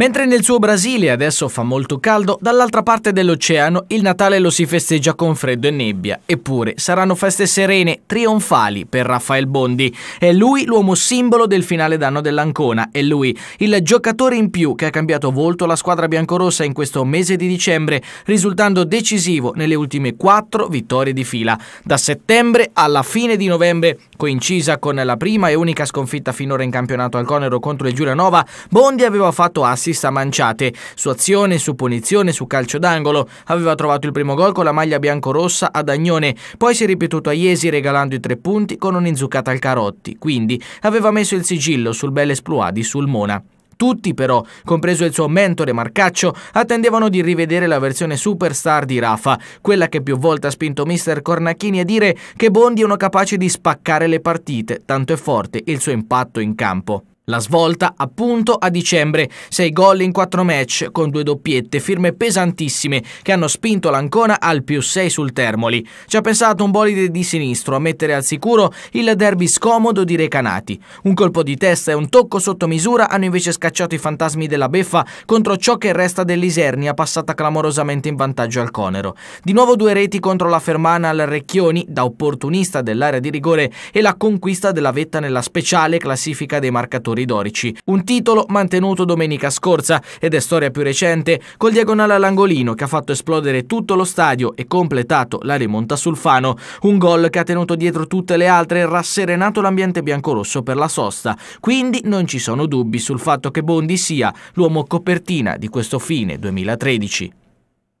Mentre nel suo Brasile adesso fa molto caldo, dall'altra parte dell'oceano il Natale lo si festeggia con freddo e nebbia. Eppure saranno feste serene, trionfali per Raffaele Bondi. È lui l'uomo simbolo del finale d'anno dell'Ancona. È lui il giocatore in più che ha cambiato volto la squadra biancorossa in questo mese di dicembre, risultando decisivo nelle ultime quattro vittorie di fila. Da settembre alla fine di novembre, coincisa con la prima e unica sconfitta finora in campionato al Conero contro il Giulianova, Bondi aveva fatto assist assist a manciate. Su azione, su punizione, su calcio d'angolo. Aveva trovato il primo gol con la maglia biancorossa ad Agnone. Poi si è ripetuto a Iesi regalando i tre punti con un'inzuccata al Carotti. Quindi aveva messo il sigillo sul bel Bellespluà sul Mona. Tutti però, compreso il suo mentore Marcaccio, attendevano di rivedere la versione superstar di Rafa, quella che più volte ha spinto mister Cornacchini a dire che Bondi è uno capace di spaccare le partite, tanto è forte il suo impatto in campo. La svolta appunto a dicembre, 6 gol in 4 match con due doppiette, firme pesantissime che hanno spinto l'Ancona al più 6 sul Termoli. Ci ha pensato un bolide di sinistro a mettere al sicuro il derby scomodo di Recanati. Un colpo di testa e un tocco sotto misura hanno invece scacciato i fantasmi della beffa contro ciò che resta dell'Isernia passata clamorosamente in vantaggio al Conero. Di nuovo due reti contro la Fermana al Recchioni da opportunista dell'area di rigore e la conquista della vetta nella speciale classifica dei marcatori territori dorici. Un titolo mantenuto domenica scorsa ed è storia più recente col diagonale all'angolino che ha fatto esplodere tutto lo stadio e completato la rimonta sul Fano. Un gol che ha tenuto dietro tutte le altre e rasserenato l'ambiente biancorosso per la sosta. Quindi non ci sono dubbi sul fatto che Bondi sia l'uomo copertina di questo fine 2013.